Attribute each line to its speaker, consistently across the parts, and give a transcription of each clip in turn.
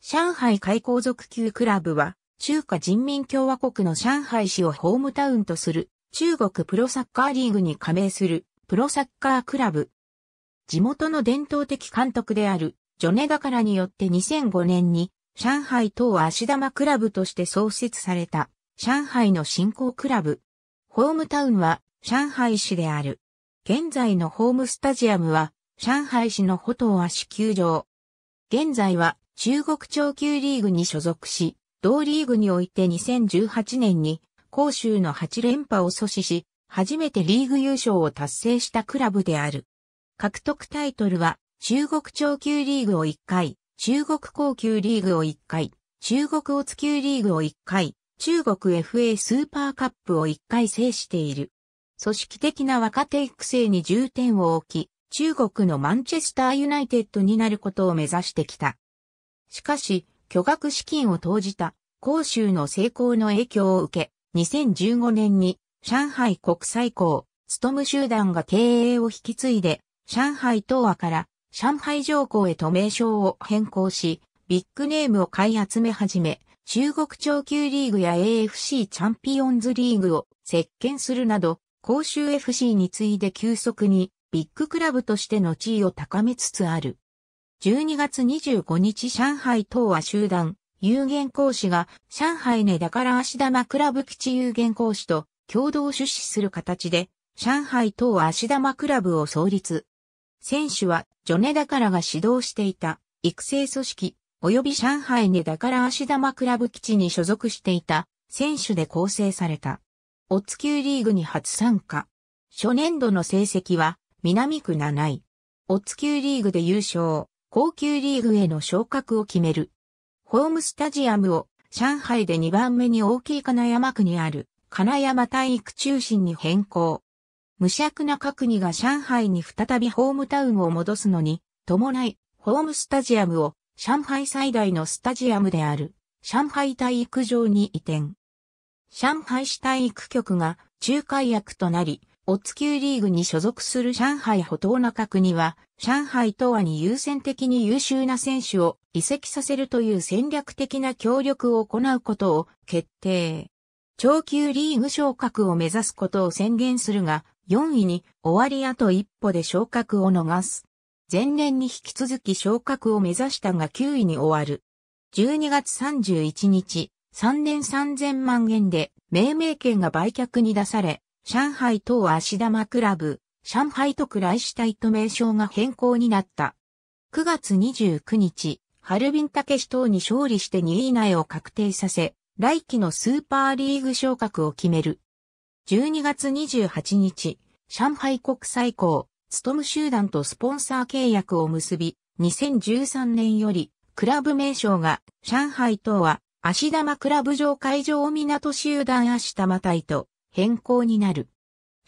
Speaker 1: 上海海港族級クラブは、中華人民共和国の上海市をホームタウンとする、中国プロサッカーリーグに加盟する、プロサッカークラブ。地元の伝統的監督である、ジョネガカラによって2005年に、上海等足玉クラブとして創設された、上海の振興クラブ。ホームタウンは、上海市である。現在のホームスタジアムは、上海市の歩道足球場。現在は、中国超級リーグに所属し、同リーグにおいて2018年に広州の8連覇を阻止し、初めてリーグ優勝を達成したクラブである。獲得タイトルは、中国超級リーグを1回、中国高級リーグを1回、中国オツ級リーグを1回、中国 FA スーパーカップを1回制している。組織的な若手育成に重点を置き、中国のマンチェスターユナイテッドになることを目指してきた。しかし、巨額資金を投じた、広州の成功の影響を受け、2015年に上海国際港、務集団が経営を引き継いで、上海東和から上海上港へと名称を変更し、ビッグネームを買い集め始め、中国超級リーグや AFC チャンピオンズリーグを席巻するなど、公衆 FC に次いで急速にビッグクラブとしての地位を高めつつある。12月25日上海東亜集団有限公司が上海根だから足玉クラブ基地有限公司と共同出資する形で上海東亜足玉クラブを創立。選手はジョネダからが指導していた育成組織及び上海根だから足玉クラブ基地に所属していた選手で構成された。オツ級リーグに初参加。初年度の成績は南区7位。オツ級リーグで優勝。高級リーグへの昇格を決める。ホームスタジアムを上海で2番目に大きい金山区にある金山体育中心に変更。無尺な各国が上海に再びホームタウンを戻すのに伴いホームスタジアムを上海最大のスタジアムである上海体育場に移転。上海市体育局が仲介役となり、オツ級リーグに所属する上海道東角国は上海東亜に優先的に優秀な選手を移籍させるという戦略的な協力を行うことを決定。長級リーグ昇格を目指すことを宣言するが、4位に終わりあと一歩で昇格を逃す。前年に引き続き昇格を目指したが9位に終わる。12月31日、3年3000万円で命名権が売却に出され、上海東亜足玉クラブ、上海と区来市隊と名称が変更になった。9月29日、ハルビンケシ等に勝利して2位以内を確定させ、来季のスーパーリーグ昇格を決める。12月28日、上海国際港、ム集団とスポンサー契約を結び、2013年より、クラブ名称が、上海等は、足玉クラブ上会場港集団足玉隊と変更になる。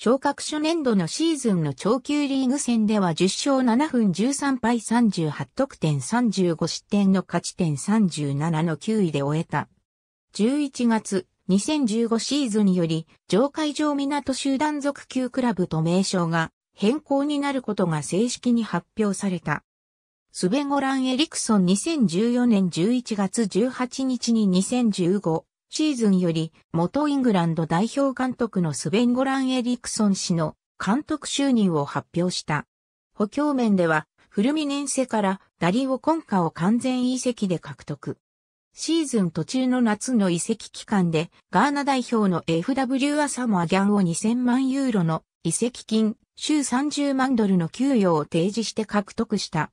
Speaker 1: 昇格初年度のシーズンの長級リーグ戦では10勝7分13敗38得点35失点の勝ち点37の9位で終えた。11月、2015シーズンより、上海上港集団属級クラブと名称が変更になることが正式に発表された。スベゴラン・エリクソン2014年11月18日に2015シーズンより元イングランド代表監督のスベン・ゴラン・エリクソン氏の監督就任を発表した。補強面ではフルミネンセからダリオ・コンカを完全移籍で獲得。シーズン途中の夏の移籍期間でガーナ代表の FW アサモアギャンを2000万ユーロの移籍金、週30万ドルの給与を提示して獲得した。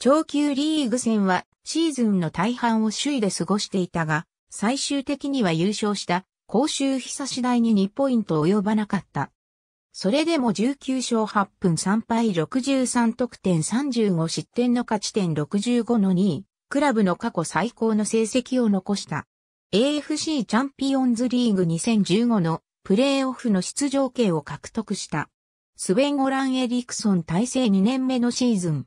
Speaker 1: 長級リーグ戦はシーズンの大半を首位で過ごしていたが、最終的には優勝した甲州久次第に2ポイント及ばなかった。それでも19勝8分3敗63得点35失点の勝ち点65の2位、クラブの過去最高の成績を残した。AFC チャンピオンズリーグ2015のプレーオフの出場権を獲得した。スベン・ゴラン・エリクソン体制2年目のシーズン。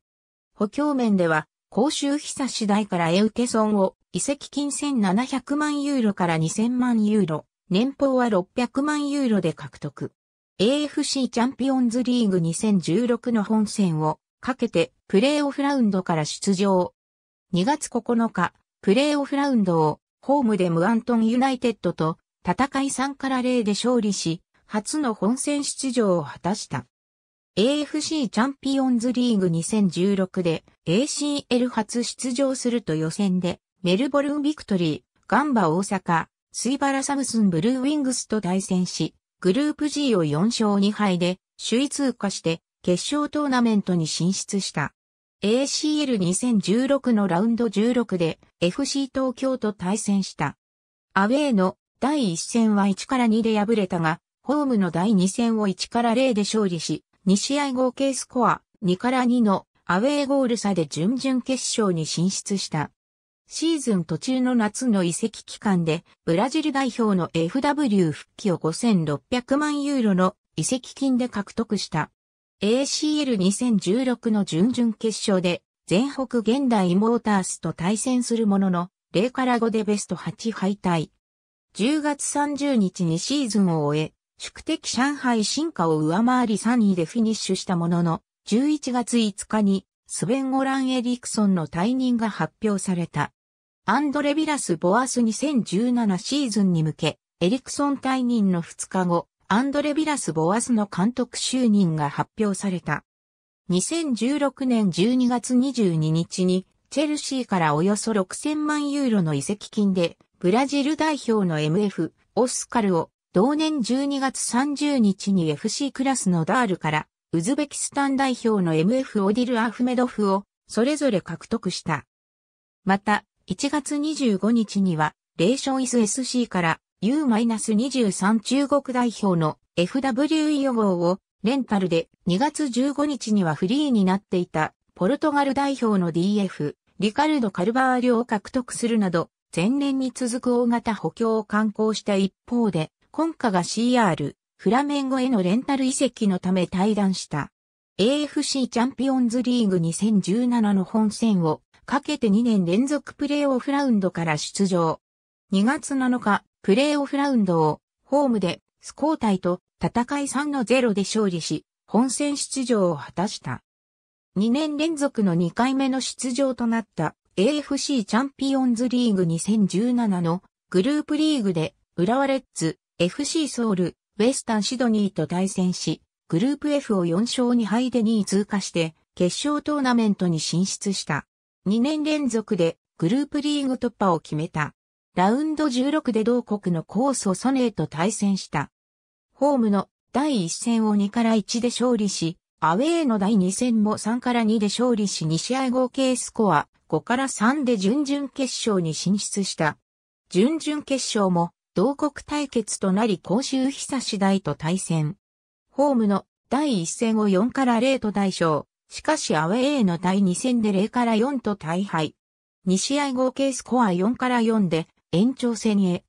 Speaker 1: 補強面では公衆久次第からエウテソンを、移籍金1700万ユーロから2000万ユーロ、年俸は600万ユーロで獲得。AFC チャンピオンズリーグ2016の本戦をかけてプレーオフラウンドから出場。2月9日、プレーオフラウンドをホームでムアントンユナイテッドと戦い3から0で勝利し、初の本戦出場を果たした。AFC チャンピオンズリーグ2016で ACL 初出場すると予選でメルボルンビクトリー、ガンバ大阪、スイバラサムスンブルーウィングスと対戦し、グループ G を4勝2敗で首位通過して決勝トーナメントに進出した。ACL2016 のラウンド16で FC 東京と対戦した。アウェーの第1戦は1から2で敗れたが、ホームの第2戦を1から0で勝利し、2試合合計スコア2から2のアウェーゴール差で準々決勝に進出した。シーズン途中の夏の移籍期間で、ブラジル代表の FW 復帰を5600万ユーロの移籍金で獲得した。ACL2016 の準々決勝で、全北現代モータースと対戦するものの、0から5でベスト8敗退。10月30日にシーズンを終え、宿敵上海進化を上回り3位でフィニッシュしたものの、11月5日にスベン・ゴラン・エリクソンの退任が発表された。アンドレ・ビラス・ボアス2017シーズンに向け、エリクソン退任の2日後、アンドレ・ビラス・ボアスの監督就任が発表された。2016年12月22日に、チェルシーからおよそ6000万ユーロの移籍金で、ブラジル代表の MF、オスカルを同年12月30日に FC クラスのダールから、ウズベキスタン代表の MF オディル・アフメドフを、それぞれ獲得した。また、1月25日には、レーションイス SC から U-23 中国代表の FW 予防をレンタルで2月15日にはフリーになっていたポルトガル代表の DF リカルド・カルバーリョを獲得するなど前年に続く大型補強を観光した一方で今夏が CR、フラメンゴへのレンタル移籍のため対談した。AFC チャンピオンズリーグ2017の本戦をかけて2年連続プレーオフラウンドから出場。2月7日、プレーオフラウンドをホームでスコータイと戦い3の0で勝利し、本戦出場を果たした。2年連続の2回目の出場となった AFC チャンピオンズリーグ2017のグループリーグで浦和レッズ、FC ソウル、ウェスタンシドニーと対戦し、グループ F を4勝2敗で2位通過して、決勝トーナメントに進出した。2年連続でグループリーグ突破を決めた。ラウンド16で同国のコーをソネーと対戦した。ホームの第1戦を2から1で勝利し、アウェーの第2戦も3から2で勝利し2試合合計スコア5から3で準々決勝に進出した。準々決勝も同国対決となり甲州久次第と対戦。ホームの第1戦を4から0と大勝。しかしアウェーの第2戦で0から4と大敗。2試合合計スコア4から4で延長戦へ。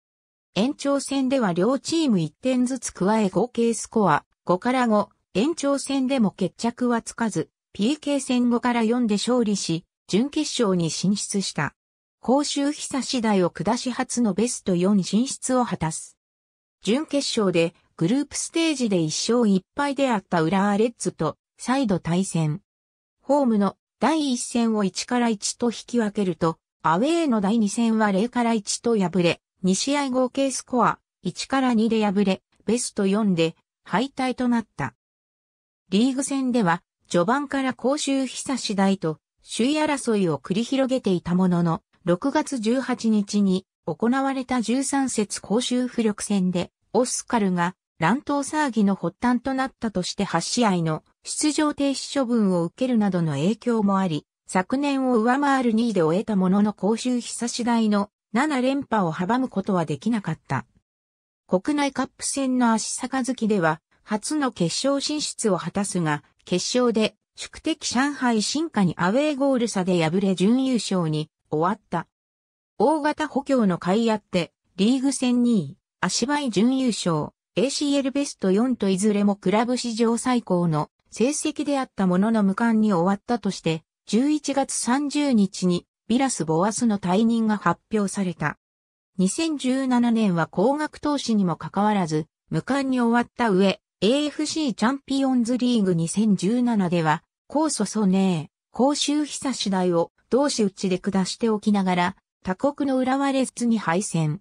Speaker 1: 延長戦では両チーム1点ずつ加え合計スコア5から5。延長戦でも決着はつかず、PK 戦5から4で勝利し、準決勝に進出した。甲州久次第を下し初のベスト4進出を果たす。準決勝でグループステージで1勝1敗であった浦和レッズと再度対戦。ホームの第1戦を1から1と引き分けると、アウェーの第2戦は0から1と敗れ、2試合合計スコア1から2で敗れ、ベスト4で敗退となった。リーグ戦では、序盤から甲州久次第と首位争いを繰り広げていたものの、6月18日に行われた13節公衆浮力戦で、オスカルが乱闘騒ぎの発端となったとして8試合の出場停止処分を受けるなどの影響もあり、昨年を上回る2位で終えたものの公衆久し大の7連覇を阻むことはできなかった。国内カップ戦の足坂月では、初の決勝進出を果たすが、決勝で宿敵上海進化にアウェーゴール差で敗れ準優勝に終わった。大型補強の甲斐あって、リーグ戦2位、足場準優勝、ACL ベスト4といずれもクラブ史上最高の成績であったものの無冠に終わったとして、11月30日にビラス・ボアスの退任が発表された。2017年は高額投資にもかかわらず、無冠に終わった上、AFC チャンピオンズリーグ2017では、高素ソネー、公衆久次第を同士打ちで下しておきながら、他国の浦和レッズに敗戦。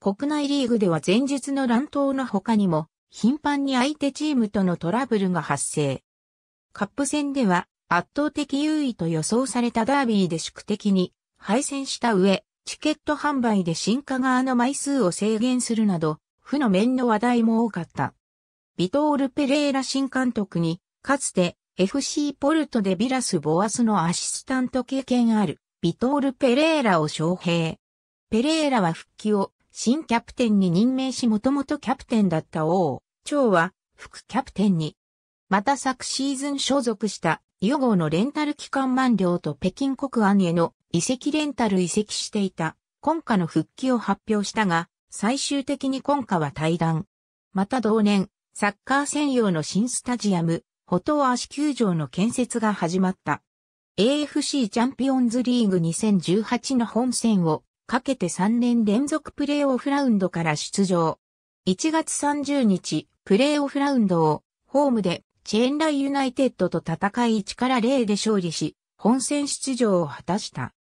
Speaker 1: 国内リーグでは前述の乱闘の他にも、頻繁に相手チームとのトラブルが発生。カップ戦では圧倒的優位と予想されたダービーで宿敵に敗戦した上、チケット販売で進化側の枚数を制限するなど、負の面の話題も多かった。ビトール・ペレーラ新監督に、かつて FC ポルトでビラス・ボアスのアシスタント経験ある、ビトール・ペレーラを招聘。ペレーラは復帰を新キャプテンに任命しもともとキャプテンだった王、長は副キャプテンに。また昨シーズン所属した予ゴのレンタル期間満了と北京国安への移籍レンタル移籍していた今夏の復帰を発表したが、最終的に今夏は退団。また同年、サッカー専用の新スタジアム、ホトアーシ球場の建設が始まった。AFC チャンピオンズリーグ2018の本戦をかけて3年連続プレーオフラウンドから出場。1月30日、プレーオフラウンドをホームでチェーンライユナイテッドと戦い1から0で勝利し、本戦出場を果たした。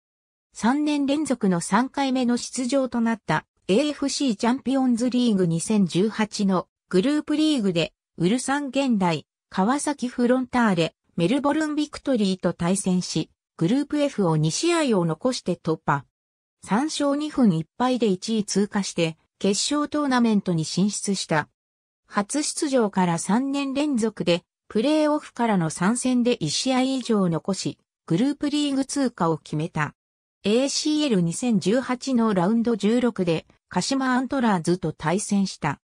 Speaker 1: 3年連続の3回目の出場となった AFC チャンピオンズリーグ2018のグループリーグでウルサン現代川崎フロンターレ、メルボルンビクトリーと対戦し、グループ F を2試合を残して突破。3勝2分1敗で1位通過して、決勝トーナメントに進出した。初出場から3年連続で、プレーオフからの参戦で1試合以上残し、グループリーグ通過を決めた。ACL2018 のラウンド16で、鹿島アントラーズと対戦した。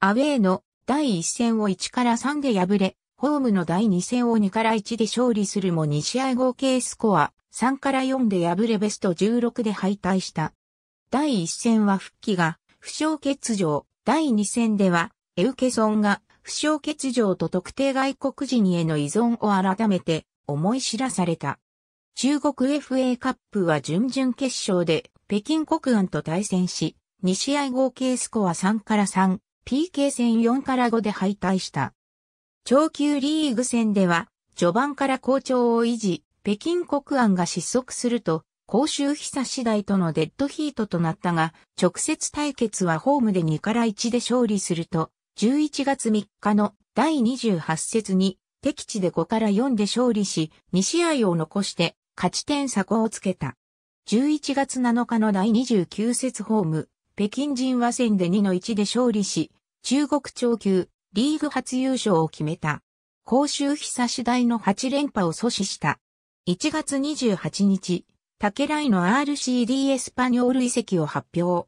Speaker 1: アウェーの第1戦を1から3で敗れ、ホームの第2戦を2から1で勝利するも2試合合計スコア3から4で敗れベスト16で敗退した。第1戦は復帰が負傷欠場、第2戦ではエウケソンが負傷欠場と特定外国人への依存を改めて思い知らされた。中国 FA カップは準々決勝で北京国安と対戦し、2試合合計スコア3から3、PK 戦4から5で敗退した。長級リーグ戦では、序盤から好調を維持、北京国安が失速すると、公衆久次第とのデッドヒートとなったが、直接対決はホームで2から1で勝利すると、11月3日の第28節に敵地で5から4で勝利し、2試合を残して勝ち点差をつけた。11月7日の第29節ホーム、北京人和戦で2の1で勝利し、中国超級、リーグ初優勝を決めた。公衆久し大の8連覇を阻止した。1月28日、竹来の RCD エスパニョール遺跡を発表。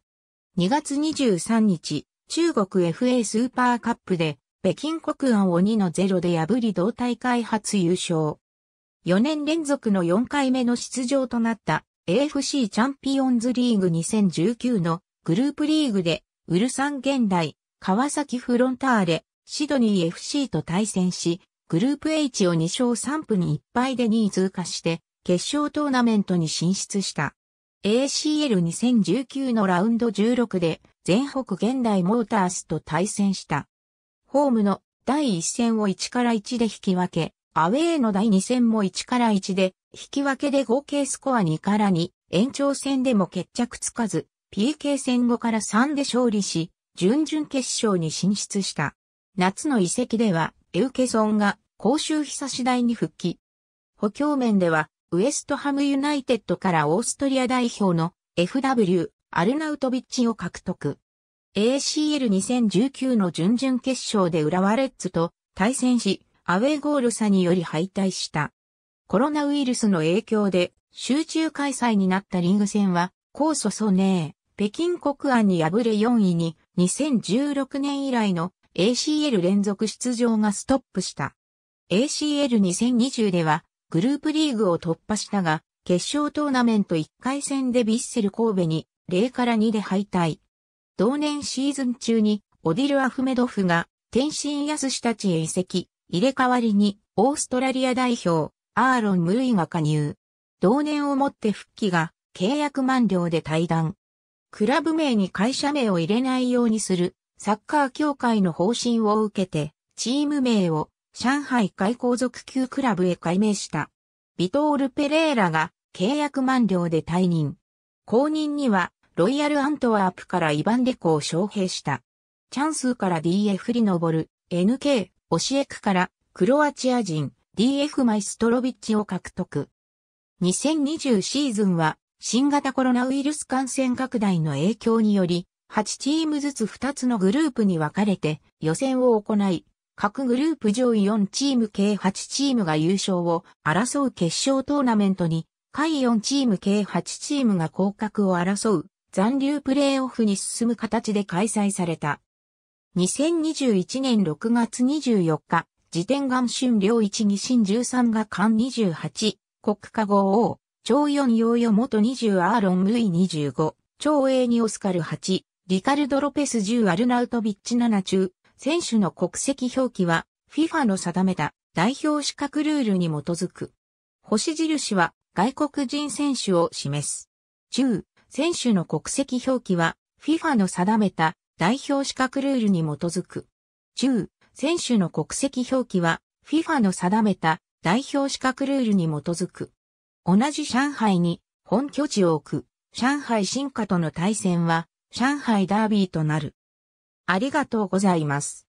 Speaker 1: 2月23日、中国 FA スーパーカップで、北京国安を2の0で破り同大会初優勝。4年連続の4回目の出場となった AFC チャンピオンズリーグ2019のグループリーグで、ウルサン現代、川崎フロンターレ、シドニー FC と対戦し、グループ H を2勝3分に1敗で2位通過して、決勝トーナメントに進出した。ACL2019 のラウンド16で、全北現代モータースと対戦した。ホームの第1戦を1から1で引き分け、アウェーの第2戦も1から1で、引き分けで合計スコア2から2、延長戦でも決着つかず、PK 戦後から3で勝利し、準々決勝に進出した。夏の移籍では、エウケソンが公衆久し台に復帰。補強面では、ウエストハムユナイテッドからオーストリア代表の FW、アルナウトビッチを獲得。ACL2019 の準々決勝で浦和レッズと対戦し、アウェーゴール差により敗退した。コロナウイルスの影響で集中開催になったリング戦は、高そそねー、北京国安に敗れ4位に2016年以来の ACL 連続出場がストップした。ACL2020 ではグループリーグを突破したが、決勝トーナメント1回戦でビッセル神戸に0から2で敗退。同年シーズン中にオディル・アフメドフが天津安氏たちへ移籍、入れ替わりにオーストラリア代表アーロン・ムルイが加入。同年をもって復帰が契約満了で退団。クラブ名に会社名を入れないようにするサッカー協会の方針を受けて、チーム名を上海海港族級クラブへ改名した。ビトール・ペレーラが契約満了で退任。後任にはロイヤル・アントワープからイバンデコを招聘した。チャンスから DF リノボル、NK、オシエクからクロアチア人 DF マイストロビッチを獲得。2020シーズンは新型コロナウイルス感染拡大の影響により、8チームずつ2つのグループに分かれて予選を行い、各グループ上位4チーム計8チームが優勝を争う決勝トーナメントに、下位4チーム計8チームが降格を争う残留プレーオフに進む形で開催された。2021年6月24日、時点岩春両一2、新13が艦28、国家号王、超4ヨーヨ元20アーロン・ムイ25、超 A にオスカル8、リカルド・ロペス10アルナウトビッチ7中、選手の国籍表記は FIFA の定めた代表資格ルールに基づく。星印は外国人選手を示す。中、選手の国籍表記は FIFA の定めた代表資格ルールに基づく。中、選手の国籍表記は FIFA の定めた代表資格ルールに基づく。同じ上海に本拠地を置く上海進化との対戦は上海ダービーとなる。ありがとうございます。